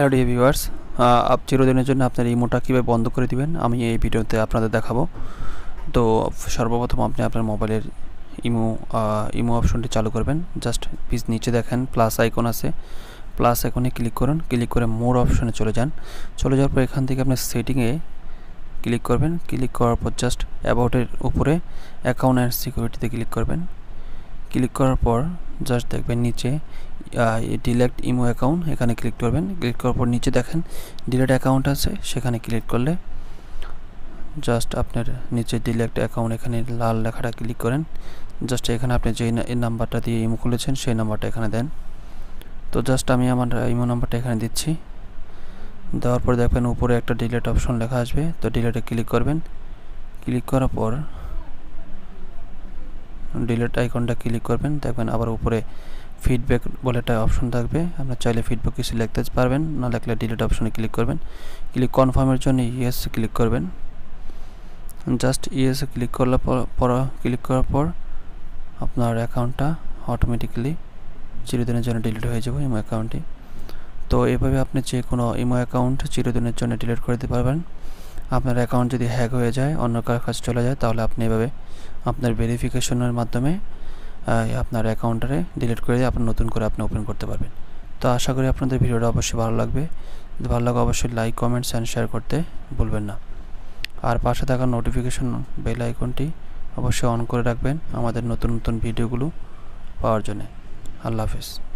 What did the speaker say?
hello D viewers up চিরদিনের জন্য আপনার ইমোটা কীভাবে বন্ধ করে দিবেন আমি এই ভিডিওতে আপনাদের দেখাবো তো সর্বপ্রথম আপনি আপনার মোবাইলের ইমো ইমো অপশনটি চালু করবেন জাস্ট পিস নিচে দেখেন প্লাস আইকন আছে প্লাস আইকনে ক্লিক করুন ক্লিক করে মোর অপশনে চলে যান চলে যাওয়ার পর এখান থেকে আপনার সেটিংয়ে ক্লিক করবেন ক্লিক করার পর জাস্ট অ্যাবাউটের উপরে অ্যাকাউন্ট অ্যান্ড সিকিউরিটিতে ক্লিক করবেন ক্লিক করার পর জাস্ট দেখবেন নিচে ডিলেক্ট ইমো অ্যাকাউন্ট এখানে ক্লিক করবেন ক্লিক করার পর নিচে দেখেন ডিলেট অ্যাকাউন্ট আছে সেখানে ক্লিক করলে জাস্ট আপনার নিচে ডিলেক্ট অ্যাকাউন্ট এখানে লাল লেখাটা ক্লিক করেন জাস্ট এখানে আপনি যে নাম্বারটা দিয়ে ইমো খুলেছেন সেই নাম্বারটা এখানে দেন তো জাস্ট আমি আমার ইমো নাম্বারটা এখানে দিচ্ছি দেওয়ার পর দেখবেন উপরে একটা ডিলেট অপশন লেখা আসবে তো ডিলেটে ক্লিক করবেন ক্লিক করার পর ডিলেট আইকনটা ক্লিক করবেন দেখবেন আবার উপরে ফিডব্যাক বলে একটা অপশন থাকবে আপনার চাইলে ফিডব্যাক কিছু লিখতে পারবেন না লেখলে ডিলিট অপশনে ক্লিক করবেন ক্লিক কনফার্মের জন্য ইয়েস ক্লিক করবেন জাস্ট ইয়েস ক্লিক করলে পর ক্লিক করার পর আপনার অ্যাকাউন্টটা অটোমেটিক্যালি চিরদিনের জন্য ডিলিট হয়ে যাবে ইমো অ্যাকাউন্টটি তো এভাবে আপনি যে কোনো ইমো অ্যাকাউন্ট চিরদিনের জন্য ডিলিট করে দিতে পারবেন আপনার অ্যাকাউন্ট যদি হ্যাক হয়ে যায় অন্য কারো কাছে চলে যায় তাহলে আপনি এভাবে আপনার ভেরিফিকেশনের মাধ্যমে আপনার অ্যাকাউন্টারে ডিলিট করে দিয়ে আপনার নতুন করে আপনি ওপেন করতে পারবেন তো আশা করি আপনাদের ভিডিওটা অবশ্যই ভালো লাগবে ভালো লাগে অবশ্যই লাইক কমেন্টস অ্যান্ড শেয়ার করতে ভুলবেন না আর পাশে থাকা নোটিফিকেশন বেল আইকনটি অবশ্যই অন করে রাখবেন আমাদের নতুন নতুন ভিডিওগুলো পাওয়ার জন্য আল্লাহ হাফেজ